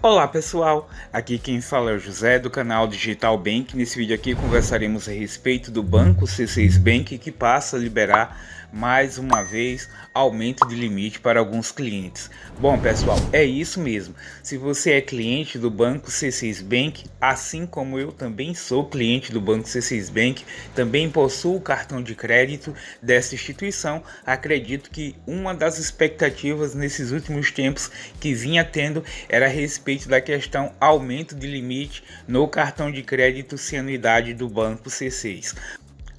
Olá pessoal, aqui quem fala é o José do canal Digital Bank. Nesse vídeo aqui conversaremos a respeito do banco C6 Bank que passa a liberar mais uma vez aumento de limite para alguns clientes. Bom pessoal, é isso mesmo. Se você é cliente do banco C6 Bank, assim como eu também sou cliente do banco C6 Bank, também possuo o cartão de crédito dessa instituição, acredito que uma das expectativas nesses últimos tempos que vinha tendo era a respeito respeito da questão aumento de limite no cartão de crédito sem anuidade do Banco C6.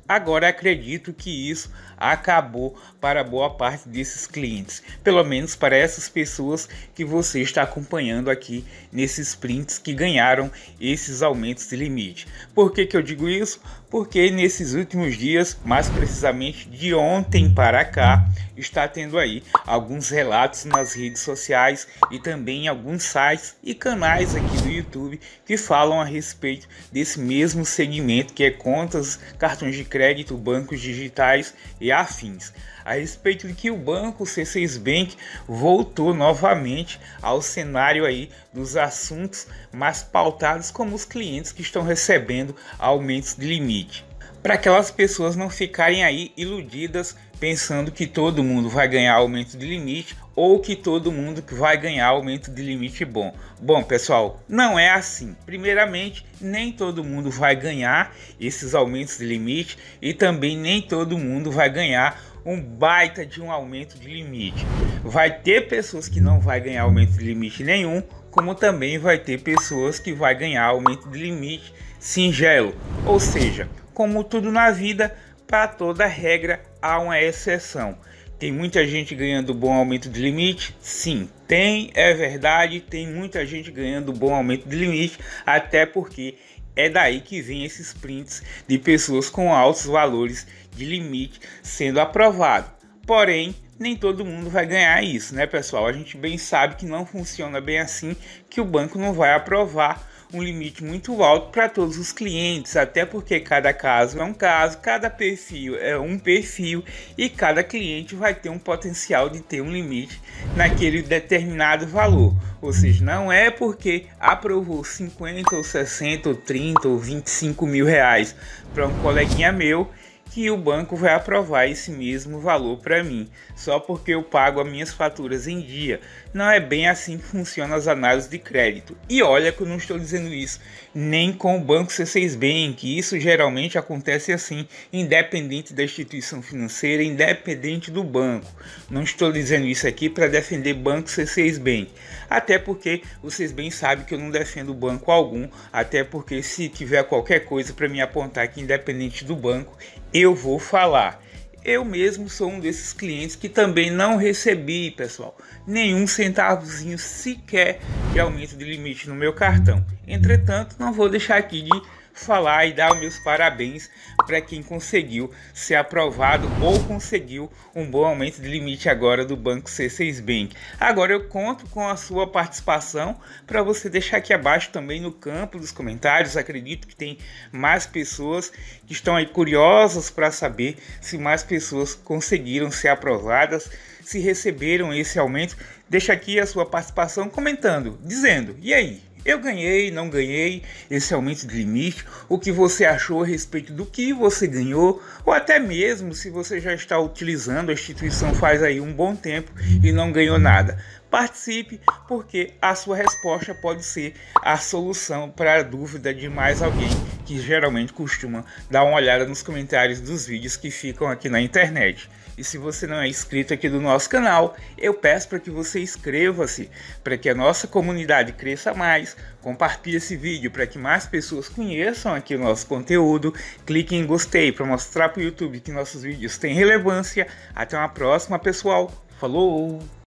Agora acredito que isso acabou para boa parte desses clientes, pelo menos para essas pessoas que você está acompanhando aqui nesses prints que ganharam esses aumentos de limite. Por que, que eu digo isso? Porque nesses últimos dias, mais precisamente de ontem para cá, está tendo aí alguns relatos nas redes sociais e também em alguns sites e canais aqui do YouTube que falam a respeito desse mesmo segmento que é contas, cartões de crédito crédito, bancos digitais e afins. A respeito de que o banco C6 Bank voltou novamente ao cenário aí dos assuntos mais pautados como os clientes que estão recebendo aumentos de limite para aquelas pessoas não ficarem aí iludidas pensando que todo mundo vai ganhar aumento de limite ou que todo mundo vai ganhar aumento de limite bom. Bom, pessoal, não é assim. Primeiramente, nem todo mundo vai ganhar esses aumentos de limite e também nem todo mundo vai ganhar um baita de um aumento de limite. Vai ter pessoas que não vai ganhar aumento de limite nenhum, como também vai ter pessoas que vai ganhar aumento de limite singelo, ou seja, como tudo na vida, para toda regra há uma exceção. Tem muita gente ganhando bom aumento de limite? Sim, tem, é verdade, tem muita gente ganhando bom aumento de limite, até porque é daí que vem esses prints de pessoas com altos valores de limite sendo aprovado. Porém, nem todo mundo vai ganhar isso, né, pessoal? A gente bem sabe que não funciona bem assim, que o banco não vai aprovar um limite muito alto para todos os clientes, até porque cada caso é um caso, cada perfil é um perfil e cada cliente vai ter um potencial de ter um limite naquele determinado valor. Ou seja, não é porque aprovou 50 ou 60 ou 30 ou 25 mil reais para um coleguinha meu que o banco vai aprovar esse mesmo valor para mim, só porque eu pago as minhas faturas em dia. Não é bem assim que funcionam as análises de crédito. E olha que eu não estou dizendo isso nem com o banco C6 Bank, isso geralmente acontece assim, independente da instituição financeira, independente do banco. Não estou dizendo isso aqui para defender banco C6 Bank, até porque vocês bem sabem que eu não defendo banco algum, até porque se tiver qualquer coisa para me apontar que independente do banco, eu vou falar. Eu mesmo sou um desses clientes que também não recebi, pessoal, nenhum centavozinho sequer de aumento de limite no meu cartão. Entretanto, não vou deixar aqui de falar e dar meus parabéns para quem conseguiu ser aprovado ou conseguiu um bom aumento de limite agora do Banco C6 Bank. Agora eu conto com a sua participação para você deixar aqui abaixo também no campo dos comentários. Acredito que tem mais pessoas que estão aí curiosas para saber se mais pessoas conseguiram ser aprovadas, se receberam esse aumento. Deixa aqui a sua participação comentando, dizendo, e aí? Eu ganhei, não ganhei, esse é aumento de limite, o que você achou a respeito do que você ganhou, ou até mesmo se você já está utilizando a instituição faz aí um bom tempo e não ganhou nada. Participe, porque a sua resposta pode ser a solução para a dúvida de mais alguém que geralmente costuma dar uma olhada nos comentários dos vídeos que ficam aqui na internet. E se você não é inscrito aqui do nosso canal, eu peço para que você inscreva-se, para que a nossa comunidade cresça mais, compartilhe esse vídeo para que mais pessoas conheçam aqui o nosso conteúdo, clique em gostei para mostrar para o YouTube que nossos vídeos têm relevância. Até uma próxima, pessoal. Falou!